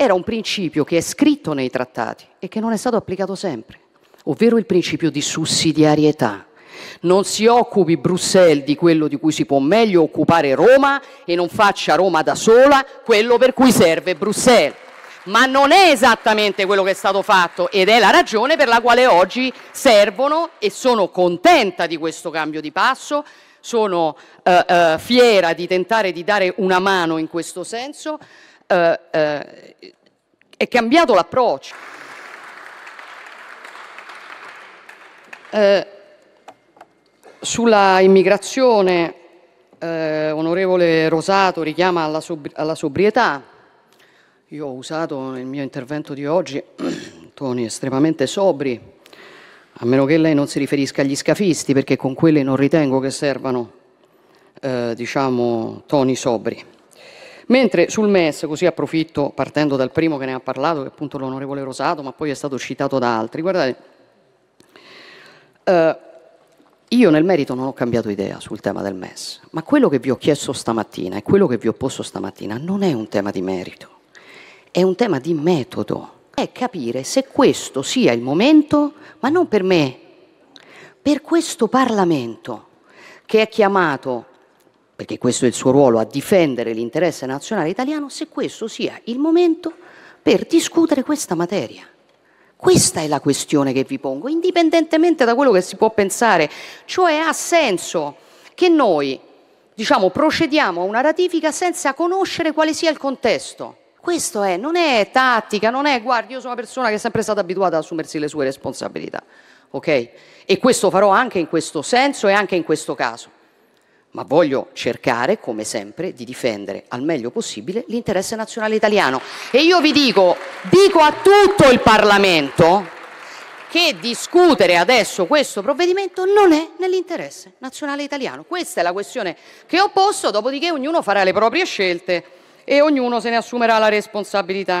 era un principio che è scritto nei trattati e che non è stato applicato sempre, ovvero il principio di sussidiarietà. Non si occupi Bruxelles di quello di cui si può meglio occupare Roma e non faccia Roma da sola quello per cui serve Bruxelles. Ma non è esattamente quello che è stato fatto ed è la ragione per la quale oggi servono e sono contenta di questo cambio di passo, sono eh, eh, fiera di tentare di dare una mano in questo senso. Eh, eh è cambiato l'approccio. Eh, sulla immigrazione, eh, onorevole Rosato richiama alla, sobri alla sobrietà. Io ho usato nel mio intervento di oggi toni estremamente sobri, a meno che lei non si riferisca agli scafisti, perché con quelli non ritengo che servano, eh, diciamo, toni sobri. Mentre sul MES, così approfitto partendo dal primo che ne ha parlato, che è appunto l'onorevole Rosato, ma poi è stato citato da altri, guardate, eh, io nel merito non ho cambiato idea sul tema del MES, ma quello che vi ho chiesto stamattina e quello che vi ho posto stamattina non è un tema di merito, è un tema di metodo, è capire se questo sia il momento, ma non per me, per questo Parlamento che è chiamato perché questo è il suo ruolo, a difendere l'interesse nazionale italiano, se questo sia il momento per discutere questa materia. Questa è la questione che vi pongo, indipendentemente da quello che si può pensare. Cioè ha senso che noi, diciamo, procediamo a una ratifica senza conoscere quale sia il contesto. Questo è, non è tattica, non è, guardi, io sono una persona che è sempre stata abituata ad assumersi le sue responsabilità, ok? E questo farò anche in questo senso e anche in questo caso ma voglio cercare, come sempre, di difendere al meglio possibile l'interesse nazionale italiano. E io vi dico, dico a tutto il Parlamento che discutere adesso questo provvedimento non è nell'interesse nazionale italiano. Questa è la questione che ho posto, dopodiché ognuno farà le proprie scelte e ognuno se ne assumerà la responsabilità.